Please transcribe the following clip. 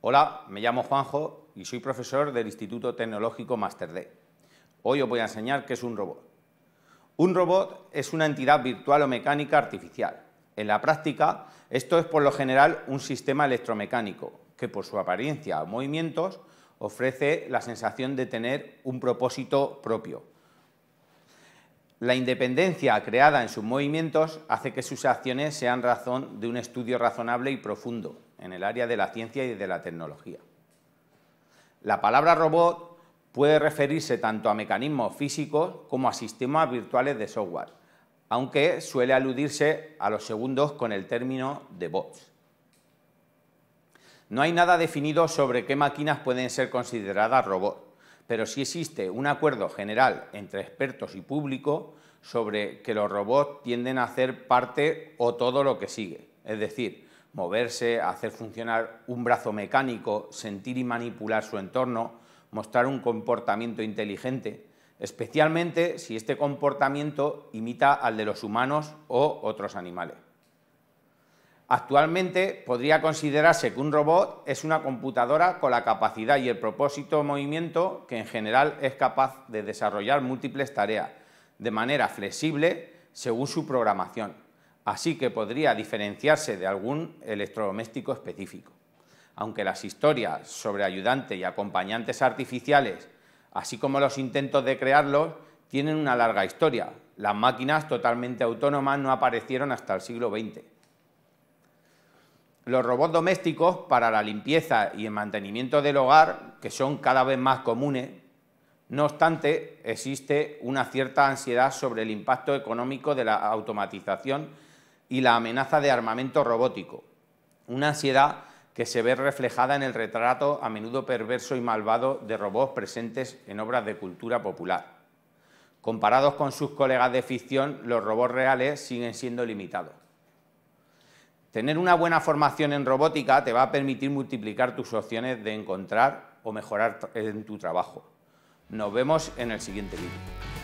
Hola, me llamo Juanjo y soy profesor del Instituto Tecnológico Master D. Hoy os voy a enseñar qué es un robot. Un robot es una entidad virtual o mecánica artificial. En la práctica, esto es por lo general un sistema electromecánico que por su apariencia o movimientos ofrece la sensación de tener un propósito propio. La independencia creada en sus movimientos hace que sus acciones sean razón de un estudio razonable y profundo, en el área de la ciencia y de la tecnología. La palabra robot puede referirse tanto a mecanismos físicos como a sistemas virtuales de software, aunque suele aludirse a los segundos con el término de bots. No hay nada definido sobre qué máquinas pueden ser consideradas robots, pero sí existe un acuerdo general entre expertos y público sobre que los robots tienden a hacer parte o todo lo que sigue, es decir, moverse, hacer funcionar un brazo mecánico, sentir y manipular su entorno, mostrar un comportamiento inteligente, especialmente si este comportamiento imita al de los humanos o otros animales. Actualmente podría considerarse que un robot es una computadora con la capacidad y el propósito de movimiento que en general es capaz de desarrollar múltiples tareas de manera flexible según su programación así que podría diferenciarse de algún electrodoméstico específico. Aunque las historias sobre ayudantes y acompañantes artificiales, así como los intentos de crearlos, tienen una larga historia. Las máquinas totalmente autónomas no aparecieron hasta el siglo XX. Los robots domésticos para la limpieza y el mantenimiento del hogar, que son cada vez más comunes, no obstante, existe una cierta ansiedad sobre el impacto económico de la automatización y la amenaza de armamento robótico, una ansiedad que se ve reflejada en el retrato a menudo perverso y malvado de robots presentes en obras de cultura popular. Comparados con sus colegas de ficción, los robots reales siguen siendo limitados. Tener una buena formación en robótica te va a permitir multiplicar tus opciones de encontrar o mejorar en tu trabajo. Nos vemos en el siguiente vídeo.